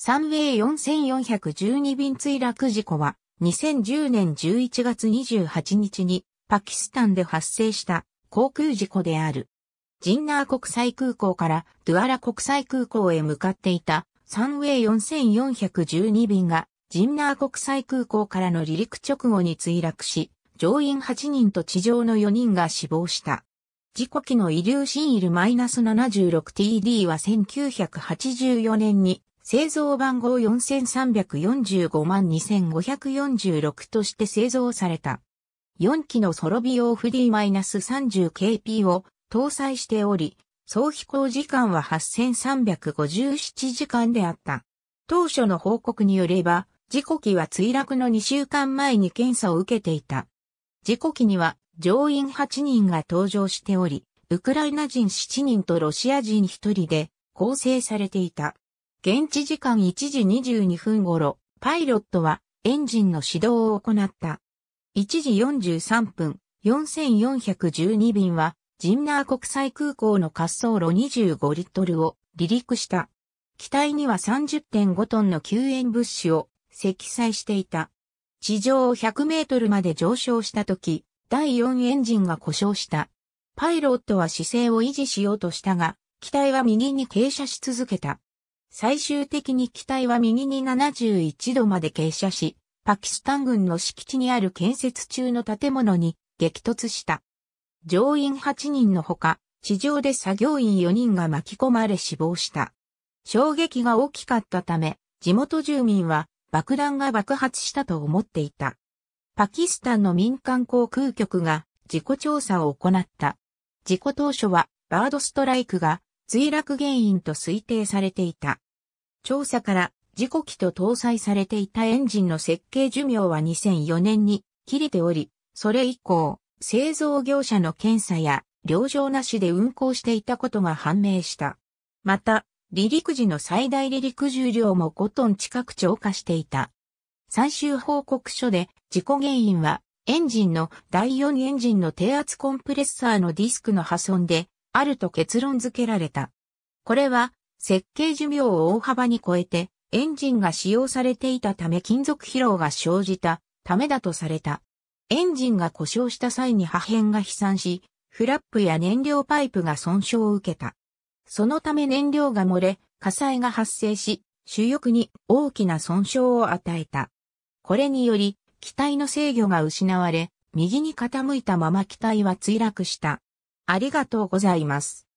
サンウェイ4412便墜落事故は2010年11月28日にパキスタンで発生した航空事故である。ジンナー国際空港からドゥアラ国際空港へ向かっていたサンウェイ4412便がジンナー国際空港からの離陸直後に墜落し、乗員8人と地上の4人が死亡した。事故機の遺留シーシンイル -76TD は1984年に製造番号4345万2546として製造された。4機のソロビオフ D-30KP を搭載しており、総飛行時間は8357時間であった。当初の報告によれば、事故機は墜落の2週間前に検査を受けていた。事故機には乗員8人が搭乗しており、ウクライナ人7人とロシア人1人で構成されていた。現地時間1時22分頃、パイロットはエンジンの始動を行った。1時43分、4412便は、ジンナー国際空港の滑走路25リットルを離陸した。機体には30.5トンの救援物資を積載していた。地上100メートルまで上昇した時、第4エンジンが故障した。パイロットは姿勢を維持しようとしたが、機体は右に傾斜し続けた。最終的に機体は右に71度まで傾斜し、パキスタン軍の敷地にある建設中の建物に激突した。乗員8人のほか、地上で作業員4人が巻き込まれ死亡した。衝撃が大きかったため、地元住民は爆弾が爆発したと思っていた。パキスタンの民間航空局が事故調査を行った。事故当初はバードストライクが墜落原因と推定されていた。調査から事故機と搭載されていたエンジンの設計寿命は2004年に切れており、それ以降、製造業者の検査や良上なしで運行していたことが判明した。また、離陸時の最大離陸重量も5トン近く超過していた。最終報告書で事故原因はエンジンの第4エンジンの低圧コンプレッサーのディスクの破損であると結論付けられた。これは、設計寿命を大幅に超えて、エンジンが使用されていたため金属疲労が生じたためだとされた。エンジンが故障した際に破片が飛散し、フラップや燃料パイプが損傷を受けた。そのため燃料が漏れ、火災が発生し、主翼に大きな損傷を与えた。これにより、機体の制御が失われ、右に傾いたまま機体は墜落した。ありがとうございます。